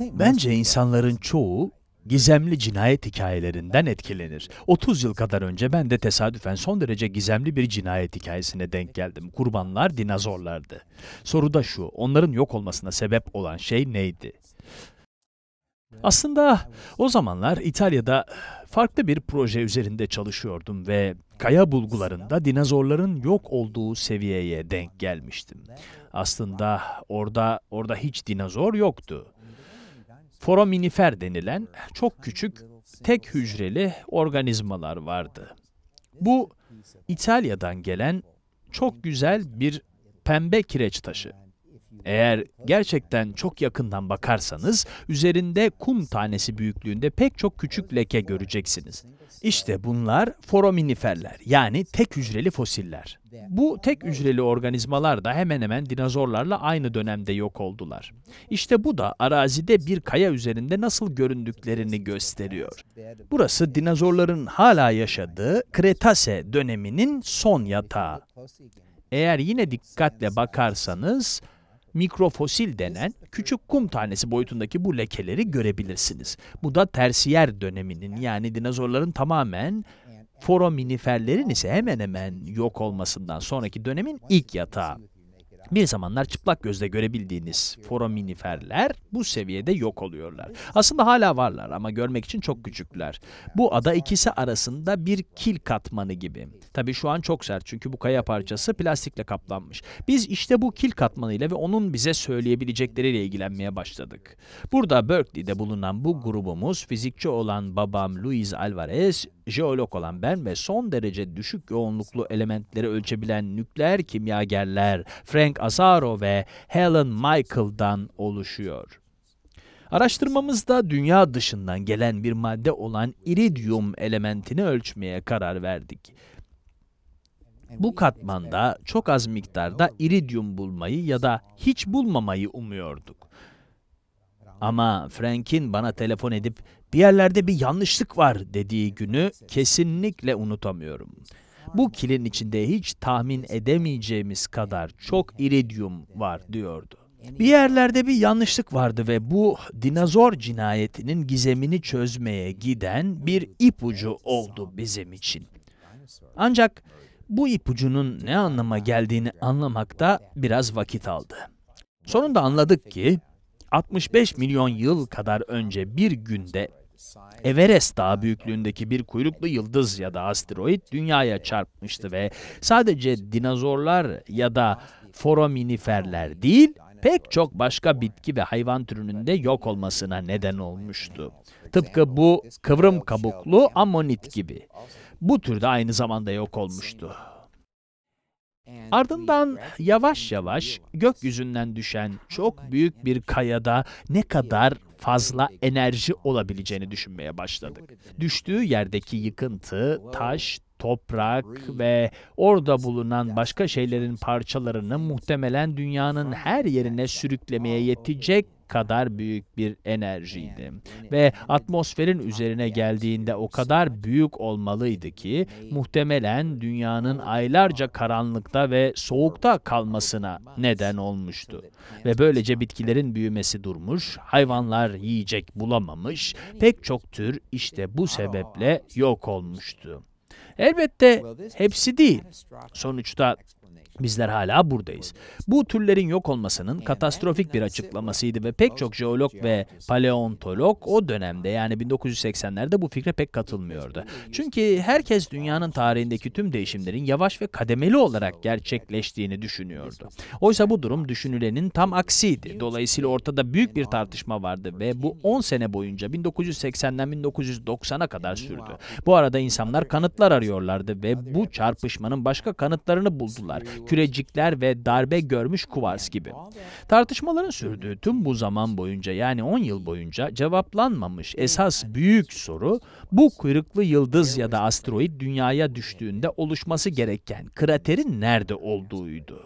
Bence insanların çoğu gizemli cinayet hikayelerinden etkilenir. 30 yıl kadar önce ben de tesadüfen son derece gizemli bir cinayet hikayesine denk geldim. Kurbanlar dinozorlardı. Soru da şu, onların yok olmasına sebep olan şey neydi? Aslında o zamanlar İtalya'da farklı bir proje üzerinde çalışıyordum ve kaya bulgularında dinozorların yok olduğu seviyeye denk gelmiştim. Aslında orada orada hiç dinozor yoktu foraminifer denilen çok küçük tek hücreli organizmalar vardı. Bu İtalya'dan gelen çok güzel bir pembe kireç taşı. Eğer gerçekten çok yakından bakarsanız üzerinde kum tanesi büyüklüğünde pek çok küçük leke göreceksiniz. İşte bunlar foraminiferler yani tek hücreli fosiller. Bu tek hücreli organizmalar da hemen hemen dinozorlarla aynı dönemde yok oldular. İşte bu da arazide bir kaya üzerinde nasıl göründüklerini gösteriyor. Burası dinozorların hala yaşadığı Kretase döneminin son yatağı. Eğer yine dikkatle bakarsanız mikrofosil denen küçük kum tanesi boyutundaki bu lekeleri görebilirsiniz. Bu da tersiyer döneminin yani dinozorların tamamen foraminiferlerin ise hemen hemen yok olmasından sonraki dönemin ilk yatağı. Bir zamanlar çıplak gözle görebildiğiniz foraminiferler bu seviyede yok oluyorlar. Aslında hala varlar ama görmek için çok küçükler. Bu ada ikisi arasında bir kil katmanı gibi. Tabi şu an çok sert çünkü bu kaya parçası plastikle kaplanmış. Biz işte bu kil katmanıyla ve onun bize söyleyebilecekleriyle ilgilenmeye başladık. Burada Berkeley'de bulunan bu grubumuz fizikçi olan babam Luis Alvarez jeolog olan ben ve son derece düşük yoğunluklu elementleri ölçebilen nükleer kimyagerler Frank Asaro ve Helen Michael'dan oluşuyor. Araştırmamızda dünya dışından gelen bir madde olan iridyum elementini ölçmeye karar verdik. Bu katmanda çok az miktarda iridyum bulmayı ya da hiç bulmamayı umuyorduk. Ama Frank'in bana telefon edip bir yerlerde bir yanlışlık var dediği günü kesinlikle unutamıyorum. Bu kilin içinde hiç tahmin edemeyeceğimiz kadar çok iridyum var diyordu. Bir şey. yerlerde bir yanlışlık vardı ve bu dinozor cinayetinin gizemini çözmeye giden hmm. bir ipucu oldu bizim için. Ancak bu ipucunun ne anlama geldiğini anlamakta biraz vakit aldı. Sonunda anladık ki 65 milyon yıl kadar önce bir günde Everest Dağı büyüklüğündeki bir kuyruklu yıldız ya da asteroid dünyaya çarpmıştı ve sadece dinozorlar ya da foraminiferler değil, pek çok başka bitki ve hayvan türünün de yok olmasına neden olmuştu. Tıpkı bu kıvrım kabuklu ammonit gibi. Bu tür de aynı zamanda yok olmuştu. Ardından yavaş yavaş gökyüzünden düşen çok büyük bir kayada ne kadar fazla enerji olabileceğini düşünmeye başladık. Düştüğü yerdeki yıkıntı, taş, toprak ve orada bulunan başka şeylerin parçalarını muhtemelen dünyanın her yerine sürüklemeye yetecek kadar büyük bir enerjiydi. Ve atmosferin üzerine geldiğinde o kadar büyük olmalıydı ki muhtemelen dünyanın aylarca karanlıkta ve soğukta kalmasına neden olmuştu. Ve böylece bitkilerin büyümesi durmuş, hayvanlar yiyecek bulamamış, pek çok tür işte bu sebeple yok olmuştu. Elbette hepsi değil. Sonuçta Bizler hala buradayız. Bu türlerin yok olmasının katastrofik bir açıklamasıydı ve pek çok jeolog ve paleontolog o dönemde yani 1980'lerde bu fikre pek katılmıyordu. Çünkü herkes dünyanın tarihindeki tüm değişimlerin yavaş ve kademeli olarak gerçekleştiğini düşünüyordu. Oysa bu durum düşünülenin tam aksiydi. Dolayısıyla ortada büyük bir tartışma vardı ve bu 10 sene boyunca 1980'den 1990'a kadar sürdü. Bu arada insanlar kanıtlar arıyor arıyorlardı ve bu çarpışmanın başka kanıtlarını buldular. Kürecikler ve darbe görmüş kuvars gibi. Tartışmaların sürdüğü tüm bu zaman boyunca yani 10 yıl boyunca cevaplanmamış esas büyük soru bu kuyruklu yıldız ya da asteroid dünyaya düştüğünde oluşması gereken kraterin nerede olduğuydu.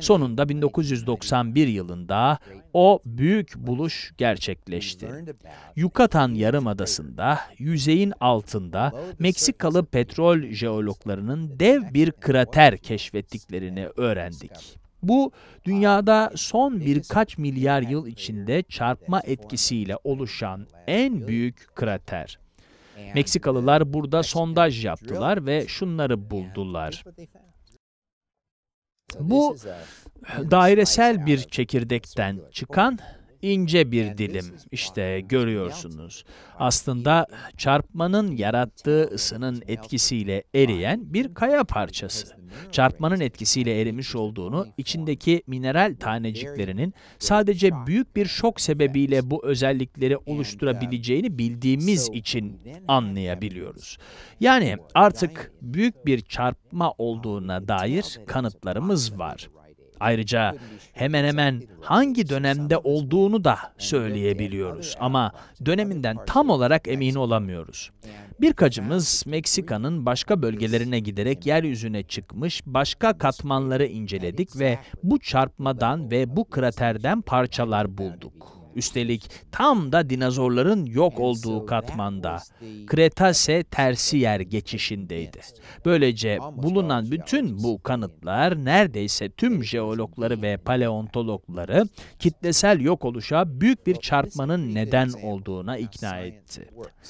Sonunda 1991 yılında o büyük buluş gerçekleşti. Yucatan Yarımadası'nda yüzeyin altında Meksikalı petrol jeologlarının dev bir krater keşfettiklerini öğrendik. Bu dünyada son birkaç milyar yıl içinde çarpma etkisiyle oluşan en büyük krater. Meksikalılar burada sondaj yaptılar ve şunları buldular. Bu e, dairesel bir çekirdekten çıkan ince bir dilim. İşte görüyorsunuz. Aslında çarpmanın yarattığı ısının etkisiyle eriyen bir kaya parçası. Çarpmanın etkisiyle erimiş olduğunu, içindeki mineral taneciklerinin sadece büyük bir şok sebebiyle bu özellikleri uh, oluşturabileceğini bildiğimiz için anlayabiliyoruz. Yani artık büyük bir çarpma olduğuna dair kanıtlarımız var. Ayrıca hemen hemen hangi dönemde olduğunu da söyleyebiliyoruz ama döneminden tam olarak emin olamıyoruz. Birkaçımız Meksika'nın başka bölgelerine giderek yeryüzüne çıkmış başka katmanları inceledik ve bu çarpmadan ve bu kraterden parçalar bulduk. Üstelik tam da dinozorların yok olduğu katmanda Kretase tersi yer geçişindeydi. Böylece bulunan bütün bu kanıtlar neredeyse tüm jeologları ve paleontologları kitlesel yok oluşa büyük bir çarpmanın neden olduğuna ikna etti.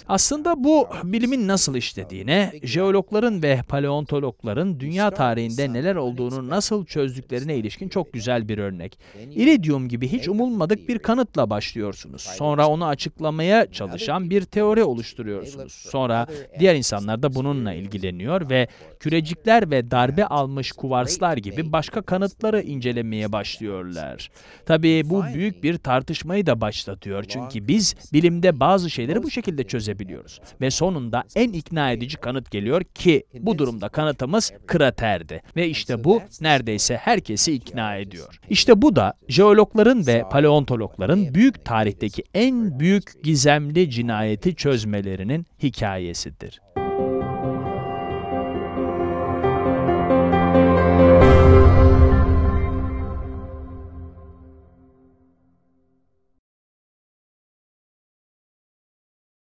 Aslında bu bilimin nasıl işlediğine, jeologların ve paleontologların dünya tarihinde neler olduğunu nasıl çözdüklerine ilişkin çok güzel bir örnek. İridium gibi hiç umulmadık bir kanıtla başlıyorsunuz. Sonra onu açıklamaya çalışan bir teori oluşturuyorsunuz. Sonra diğer insanlar da bununla şey. ilgileniyor ve şey kürecikler ve darbe almış kuvarslar gibi başka kanıtları incelemeye başlıyorlar. Tabii bu büyük bir tartışmayı da başlatıyor çünkü biz bilimde bazı şeyleri bu şekilde çözebiliyoruz. Ve sonunda en ikna edici kanıt geliyor ki bu durumda kanıtımız kraterdi. Ve işte bu neredeyse herkesi ikna ediyor. İşte bu da jeologların ve paleontologların büyük büyük tarihteki en büyük gizemli cinayeti çözmelerinin hikayesidir.